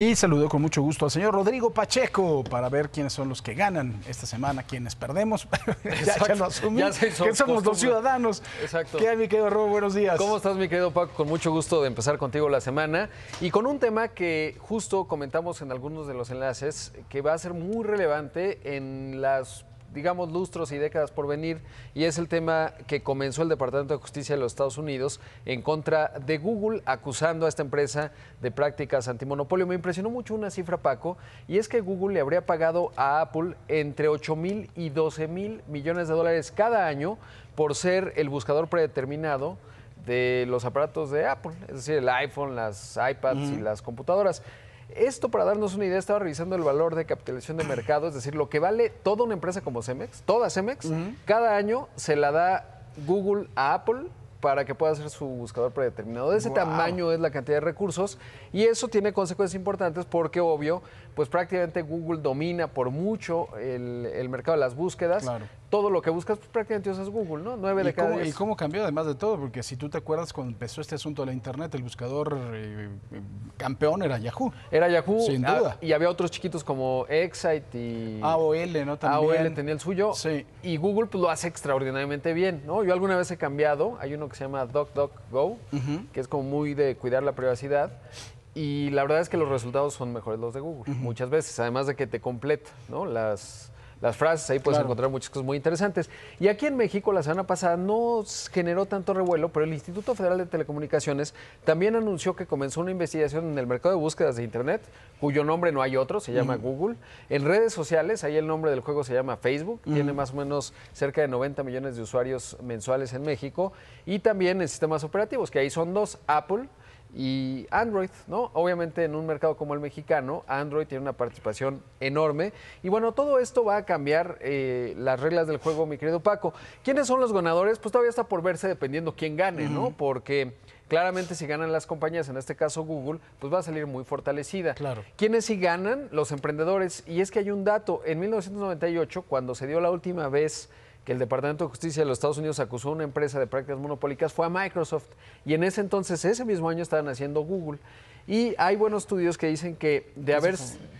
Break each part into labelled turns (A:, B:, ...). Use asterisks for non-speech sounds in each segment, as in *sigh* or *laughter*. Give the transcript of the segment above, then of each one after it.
A: Y saludó con mucho gusto al señor Rodrigo Pacheco para ver quiénes son los que ganan esta semana, quiénes perdemos. *laughs* ya, lo que somos los ciudadanos. Exacto. ¿Qué hay, mi querido Robo? Buenos días. ¿Cómo estás, mi querido Paco? Con mucho gusto de empezar contigo la semana y con un tema que justo comentamos en algunos de los enlaces que va a ser muy relevante en las digamos, lustros y décadas por venir, y es el tema que comenzó el Departamento de Justicia de los Estados Unidos en contra de Google, acusando a esta empresa de prácticas antimonopolio. Me impresionó mucho una cifra, Paco, y es que Google le habría pagado a Apple entre 8 mil y 12 mil millones de dólares cada año por ser el buscador predeterminado de los aparatos de Apple, es decir, el iPhone, las iPads y las computadoras. Esto, para darnos una idea, estaba revisando el valor de capitalización de mercado, es decir, lo que vale toda una empresa como Cemex, toda Cemex, cada año se la da Google a Apple para que pueda hacer su buscador predeterminado. De ese tamaño es la cantidad de recursos y eso tiene consecuencias importantes porque, obvio, pues prácticamente Google domina por mucho el, el mercado de las búsquedas. Claro todo lo que buscas, pues prácticamente usas Google, ¿no? Nueve de cada ¿Y cómo cambió además de todo? Porque si tú te acuerdas, cuando empezó este asunto de la Internet, el buscador eh, eh, campeón era Yahoo. Era Yahoo. Sin ah, duda. y había otros chiquitos como Excite y... AOL, ¿no? También. AOL tenía el suyo. Sí. Y Google pues, lo hace extraordinariamente bien, ¿no? Yo alguna vez he cambiado, hay uno que se llama DuckDuckGo, que es como muy de cuidar la privacidad. Y la verdad es que los resultados son mejores los de Google, muchas veces, además de que te completa, ¿no? Las las frases, ahí puedes encontrar muchas cosas muy interesantes. Y aquí en México la semana pasada no generó tanto revuelo, pero el Instituto Federal de Telecomunicaciones también anunció que comenzó una investigación en el mercado de búsquedas de Internet, cuyo nombre no hay otro, se llama mm. Google. En redes sociales, ahí el nombre del juego se llama Facebook, mm. tiene más o menos cerca de 90 millones de usuarios mensuales en México. Y también en sistemas operativos, que ahí son dos, Apple, y Android, ¿no? Obviamente en un mercado como el mexicano, Android tiene una participación enorme. Y bueno, todo esto va a cambiar eh, las reglas del juego, mi querido Paco. ¿Quiénes son los ganadores? Pues todavía está por verse dependiendo quién gane, ¿no? Porque claramente si ganan las compañías, en este caso Google, pues va a salir muy fortalecida. Claro. ¿Quiénes sí ganan? Los emprendedores. Y es que hay un dato, en 1998, cuando se dio la última vez que el Departamento de Justicia de los Estados Unidos acusó a una empresa de prácticas monopólicas fue a Microsoft. Y en ese entonces, ese mismo año, estaban haciendo Google. Y hay buenos estudios que dicen que de, haber,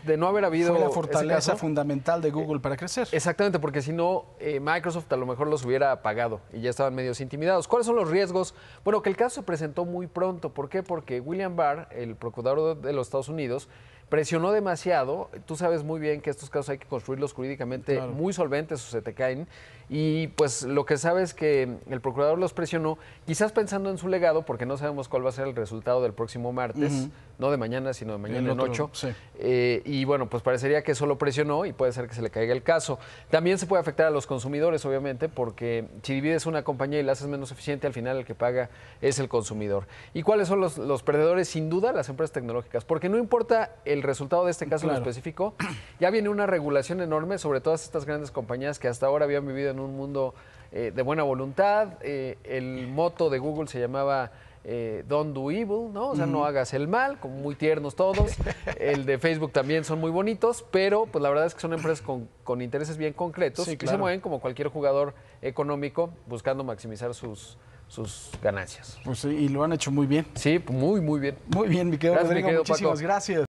A: de no haber habido... Fue la fortaleza fundamental de Google para crecer. Eh, exactamente, porque si no, eh, Microsoft a lo mejor los hubiera apagado y ya estaban medios intimidados. ¿Cuáles son los riesgos? Bueno, que el caso se presentó muy pronto. ¿Por qué? Porque William Barr, el procurador de los Estados Unidos, presionó demasiado. Tú sabes muy bien que estos casos hay que construirlos jurídicamente muy solventes o se te caen. Y pues lo que sabes es que el procurador los presionó, quizás pensando en su legado, porque no sabemos cuál va a ser el resultado del próximo martes, no de mañana, sino de mañana en ocho. Eh, y bueno, pues parecería que solo presionó y puede ser que se le caiga el caso. También se puede afectar a los consumidores, obviamente, porque si divides una compañía y la haces menos eficiente, al final el que paga es el consumidor. ¿Y cuáles son los, los perdedores? Sin duda, las empresas tecnológicas, porque no importa el el resultado de este caso en específico, *clears throat* ya viene una regulación enorme sobre todas estas grandes compañías que hasta ahora habían vivido en un mundo eh, de buena voluntad. Eh, el moto de Google se llamaba eh, Don't Do Evil, ¿no? O sea, no hagas el mal, como muy tiernos todos. *laughs* El de Facebook también son muy bonitos, pero pues la verdad es que son empresas con, intereses bien concretos y se mueven como cualquier jugador económico buscando maximizar sus, sus ganancias. Pues y lo han hecho muy bien. Sí, muy, muy bien. Muy bien, mi querido Rodrigo. muchísimas gracias.